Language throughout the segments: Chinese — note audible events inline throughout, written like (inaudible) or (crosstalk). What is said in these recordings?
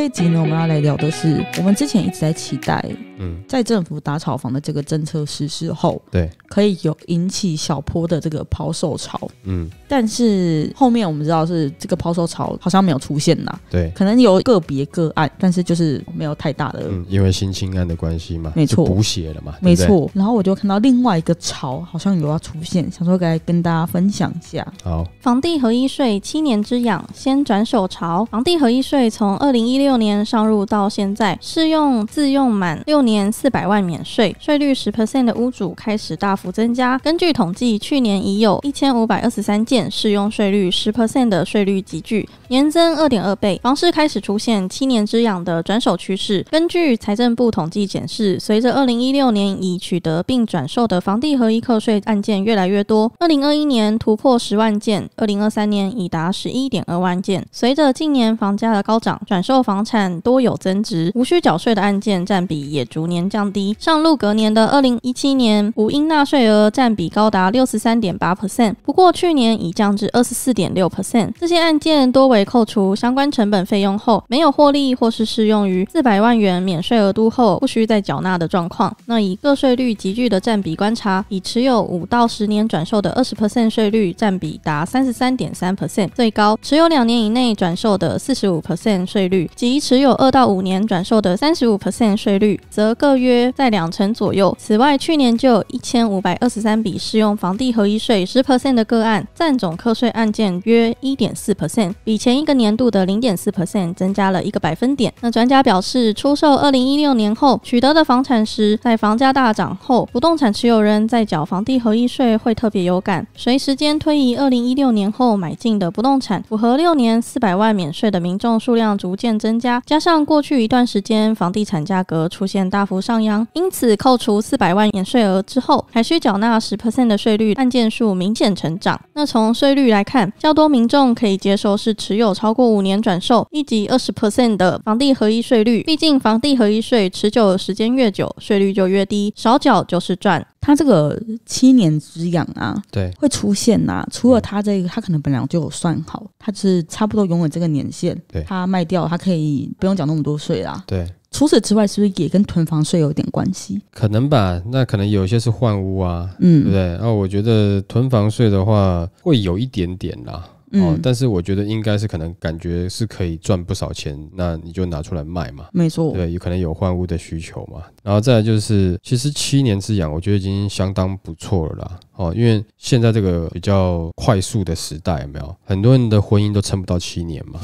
这一集呢，我们要来聊的是我们之前一直在期待。嗯，在政府打炒房的这个政策实施后，对，可以有引起小坡的这个抛售潮。嗯，但是后面我们知道是这个抛售潮好像没有出现啦。对，可能有个别个案，但是就是没有太大的。嗯，因为新青案的关系嘛，没错，补血了嘛，没错。然后我就看到另外一个潮好像有要出现，想说该跟大家分享一下。好，房地合一税七年之痒，先转手潮。房地合一税从二零一六年上入到现在，适用自用满六年。年四百万免税，税率十 percent 的屋主开始大幅增加。根据统计，去年已有一千五百二十三件适用税率十 percent 的税率急剧年增二点二倍，房市开始出现七年之痒的转手趋势。根据财政部统计显示，随着二零一六年已取得并转售的房地合一课税案件越来越多，二零二一年突破十万件，二零二三年已达十一点二万件。随着近年房价的高涨，转售房产多有增值，无需缴税的案件占比也逐。五年降低上路隔年的二零一七年，无应纳税额占比高达六十三点八 percent，不过去年已降至二十四点六 percent。这些案件多为扣除相关成本费用后没有获利，或是适用于四百万元免税额度后不需再缴纳的状况。那以个税率急剧的占比观察，已持有五到十年转售的二十 percent 税率占比达三十三点三 percent 最高，持有两年以内转售的四十五 percent 税率，及持有二到五年转售的三十五 percent 税率，则约在两成左右。此外，去年就有一千五百二十三笔适用房地合一税十 percent 的个案，占总课税案件约一点四 percent，比前一个年度的零点四 percent 增加了一个百分点。那专家表示，出售二零一六年后取得的房产时，在房价大涨后，不动产持有人在缴房地合一税会特别有感。随时间推移，二零一六年后买进的不动产符合六年四百万免税的民众数量逐渐增加，加上过去一段时间房地产价格出现大幅上扬，因此扣除四百万免税额之后，还需缴纳十 percent 的税率。案件数明显成长。那从税率来看，较多民众可以接受是持有超过五年转售，以及二十 percent 的房地合一税率。毕竟房地合一税持久的时间越久，税率就越低，少缴就是赚。他这个七年之痒啊，对，会出现呐。除了他这个，他可能本来就有算好，他是差不多拥有这个年限，他卖掉，他可以不用缴那么多税啦。对。除此之外，是不是也跟囤房税有点关系？可能吧，那可能有些是换屋啊，嗯，对不对？哦，我觉得囤房税的话会有一点点啦，哦，但是我觉得应该是可能感觉是可以赚不少钱，那你就拿出来卖嘛，没错，对，有可能有换屋的需求嘛。然后再就是，其实七年之痒，我觉得已经相当不错了啦，哦，因为现在这个比较快速的时代，没有很多人的婚姻都撑不到七年嘛。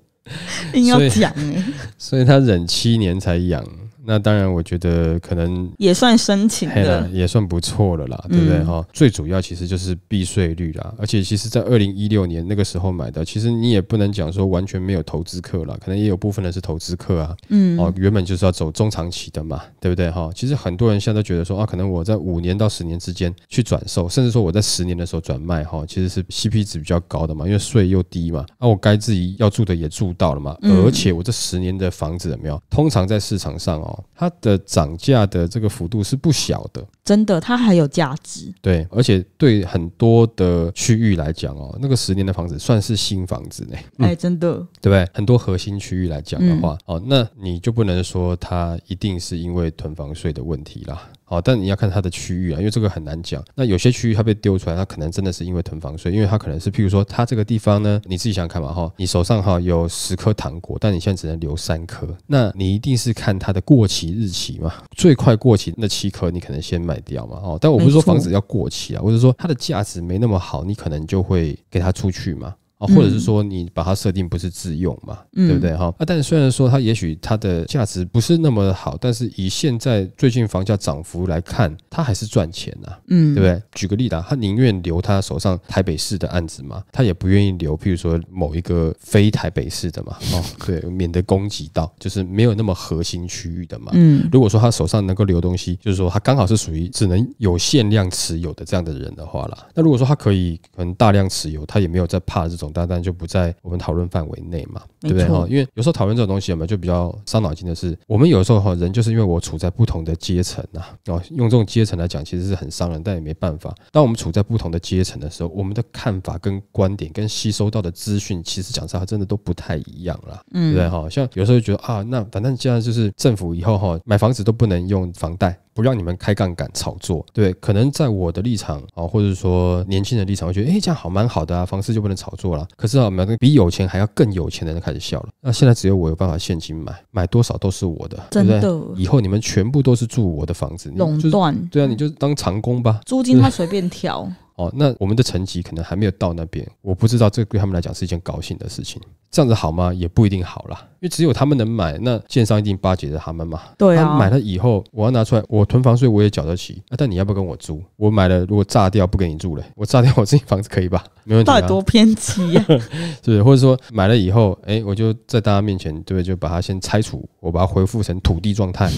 (laughs) (laughs) 硬要讲哎，所以他忍七年才养。那当然，我觉得可能也算申请了，也算不错了啦，对不对哈？最主要其实就是避税率啦。而且其实，在二零一六年那个时候买的，其实你也不能讲说完全没有投资客了，可能也有部分人是投资客啊。嗯，哦，原本就是要走中长期的嘛，对不对哈？其实很多人现在都觉得说啊，可能我在五年到十年之间去转售，甚至说我在十年的时候转卖哈，其实是 CP 值比较高的嘛，因为税又低嘛。啊，我该自己要住的也住到了嘛，而且我这十年的房子没有，通常在市场上哦。它的涨价的这个幅度是不小的。真的，它还有价值。对，而且对很多的区域来讲哦，那个十年的房子算是新房子呢。哎，真的，对不对？很多核心区域来讲的话，哦，那你就不能说它一定是因为囤房税的问题啦。哦，但你要看它的区域啊，因为这个很难讲。那有些区域它被丢出来，它可能真的是因为囤房税，因为它可能是譬如说，它这个地方呢，你自己想想看嘛哈，你手上哈有十颗糖果，但你现在只能留三颗，那你一定是看它的过期日期嘛？最快过期那七颗，你可能先买。掉嘛哦，但我不是说房子要过期啊，我是说它的价值没那么好，你可能就会给它出去嘛。啊，或者是说你把它设定不是自用嘛，对不对哈？啊，但是虽然说它也许它的价值不是那么好，但是以现在最近房价涨幅来看，它还是赚钱呐，嗯，对不对？举个例子啊，他宁愿留他手上台北市的案子嘛，他也不愿意留，譬如说某一个非台北市的嘛，哦，对，免得攻击到就是没有那么核心区域的嘛。嗯，如果说他手上能够留东西，就是说他刚好是属于只能有限量持有的这样的人的话啦。那如果说他可以可能大量持有，他也没有在怕这种。大单就不在我们讨论范围内嘛，对不对？哈，因为有时候讨论这种东西嘛，就比较伤脑筋的是，我们有时候哈，人就是因为我处在不同的阶层啊，哦，用这种阶层来讲，其实是很伤人，但也没办法。当我们处在不同的阶层的时候，我们的看法跟观点跟吸收到的资讯，其实讲实话，真的都不太一样啦，对不对？哈，像有时候觉得啊，那反正现在就是政府以后哈，买房子都不能用房贷。不让你们开杠杆炒作，对，可能在我的立场啊，或者说年轻人立场，会觉得，哎，这样好，蛮好的啊，房市就不能炒作了。可是啊，每个比有钱还要更有钱的人开始笑了。那现在只有我有办法现金买，买多少都是我的，真的。以后你们全部都是住我的房子，垄断。对啊，你就当长工吧，租金他随便调。哦，那我们的成绩可能还没有到那边，我不知道这对他们来讲是一件高兴的事情，这样子好吗？也不一定好啦，因为只有他们能买，那线上一定巴结着他们嘛。对啊，买了以后，我要拿出来，我囤房税我也缴得起。那但你要不要跟我租？我买了，如果炸掉不给你住了，我炸掉我自己房子可以吧？没问题。到底多偏激呀？(laughs) 是，或者说买了以后，哎，我就在大家面前对不对？就把它先拆除，我把它恢复成土地状态。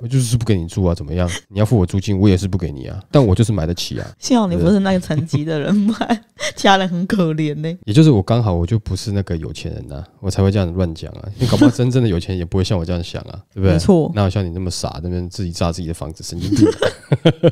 我就是不给你住啊，怎么样？你要付我租金，我也是不给你啊。但我就是买得起啊。幸好你不是那个残疾的人，买，其他人很可怜呢。也就是我刚好我就不是那个有钱人呐，我才会这样乱讲啊。你搞不好真正的有钱人也不会像我这样想啊，对不对？没错。哪有像你那么傻，那边自己炸自己的房子神经病。(laughs)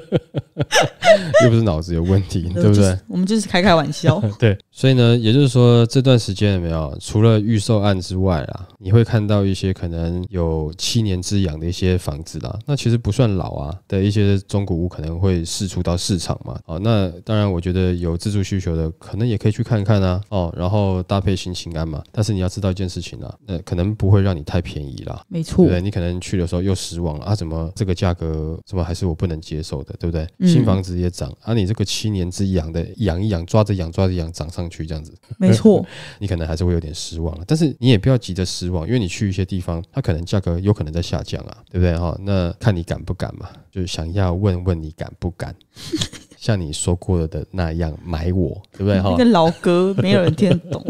(laughs) 又不是脑子有问题，(laughs) 对不对？我们就是开开玩笑。(laughs) 对，所以呢，也就是说这段时间有没有除了预售案之外啊，你会看到一些可能有七年之痒的一些房子啦，那其实不算老啊的一些中古屋可能会释出到市场嘛。哦，那当然，我觉得有自住需求的可能也可以去看看啊。哦，然后搭配心情安嘛？但是你要知道一件事情啊，那可能不会让你太便宜啦。没错，对你可能去的时候又失望了啊？怎么这个价格怎么还是我不能接受的？对不对？新房子。接涨，而你这个七年之痒的痒一痒，抓着痒抓着痒涨上去，这样子，(laughs) 没错，(laughs) 你可能还是会有点失望了。但是你也不要急着失望，因为你去一些地方，它可能价格有可能在下降啊，对不对哈？那看你敢不敢嘛，就是想要问问你敢不敢，(laughs) 像你说过的那样买我，对不对哈？那个老歌没有人听得懂，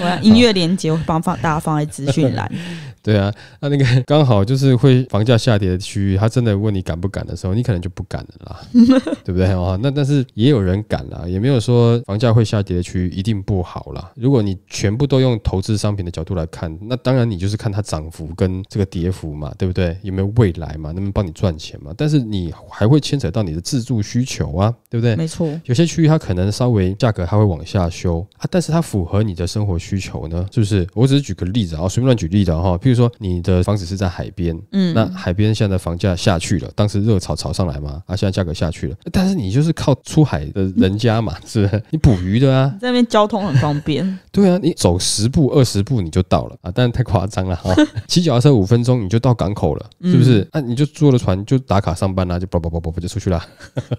我要音乐连接我帮放大家放在资讯栏。对啊，那那个刚好就是会房价下跌的区域，他真的问你敢不敢的时候，你可能就不敢了啦，(laughs) 对不对？啊，那但是也有人敢啦，也没有说房价会下跌的区域一定不好啦。如果你全部都用投资商品的角度来看，那当然你就是看它涨幅跟这个跌幅嘛，对不对？有没有未来嘛？能不能帮你赚钱嘛？但是你还会牵扯到你的自住需求啊，对不对？没错，有些区域它可能稍微价格它会往下修，啊，但是它符合你的生活需求呢，是不是？我只是举个例子啊，随便乱举例子哈，譬如。说你的房子是在海边，嗯，那海边现在房价下去了，当时热炒炒上来嘛，啊，现在价格下去了，但是你就是靠出海的人家嘛，(laughs) 是不？是？你捕鱼的啊，在那边交通很方便，(laughs) 对啊，你走十步二十步你就到了啊，但是太夸张了哈，(laughs) 骑脚踏车五分钟你就到港口了，是不是？啊，你就坐了船就打卡上班啦，就啵啵啵啵啵就出去啦，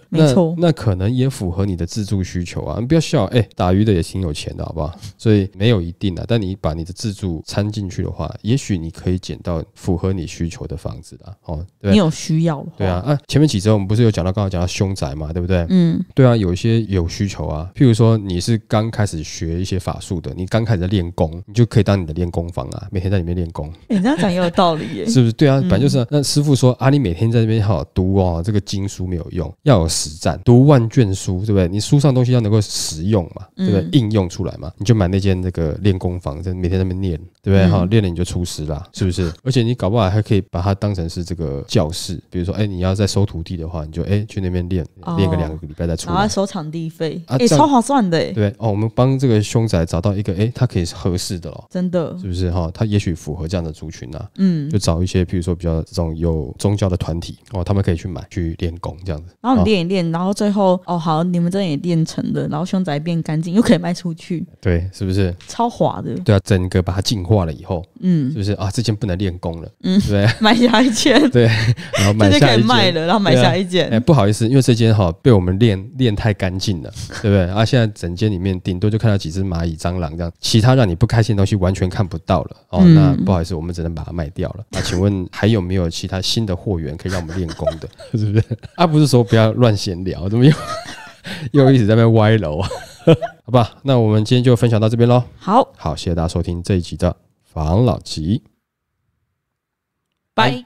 那那可能也符合你的自住需求啊，你不要笑，哎，打鱼的也挺有钱的好不好？所以没有一定的，但你把你的自住掺进去的话，也许。你可以捡到符合你需求的房子啦，哦，你有需要对啊啊！前面几周我们不是有讲到，刚刚讲到凶宅嘛，对不对？嗯，对啊，有一些有需求啊。譬如说你是刚开始学一些法术的，你刚开始练功，你就可以当你的练功房啊，每天在里面练功。人家讲也有道理耶，(laughs) 是不是？对啊，反正就是那师傅说啊，你每天在这边哈读哦，这个经书没有用，要有实战，读万卷书，对不对？你书上东西要能够实用嘛，对不对？应用出来嘛，你就买那间那个练功房，在每天那边练，对不对？哈，练了你就出师。是不是？而且你搞不好还可以把它当成是这个教室，比如说，哎，你要在收徒弟的话，你就哎去那边练，练个两个礼拜再出来，收场地费，哎，超划算的。对哦，我们帮这个凶宅找到一个，哎，他可以是合适的咯，真的，是不是哈？他也许符合这样的族群呐，嗯，就找一些，比如说比较这种有宗教的团体哦，他们可以去买去练功这样子。然后你练一练，然后最后哦，好，你们这也练成了，然后凶宅变干净，又可以卖出去，对，是不是？超划的，对啊，整个把它净化了以后，嗯，是不是？啊，这件不能练功了，嗯，对，(laughs) 买下一件，(laughs) 对，然后这件可以卖了，然后买下一件。哎，不好意思，因为这件哈被我们练练太干净了，对不对？啊，现在整间里面顶多就看到几只蚂蚁、蟑螂这样，其他让你不开心的东西完全看不到了。哦，那不好意思，我们只能把它卖掉了。那请问还有没有其他新的货源可以让我们练功的？(laughs) 是不是？啊，不是说不要乱闲聊，怎么又又一直在那歪楼？好吧，那我们今天就分享到这边喽。好，好，谢谢大家收听这一集的。黄老吉，拜。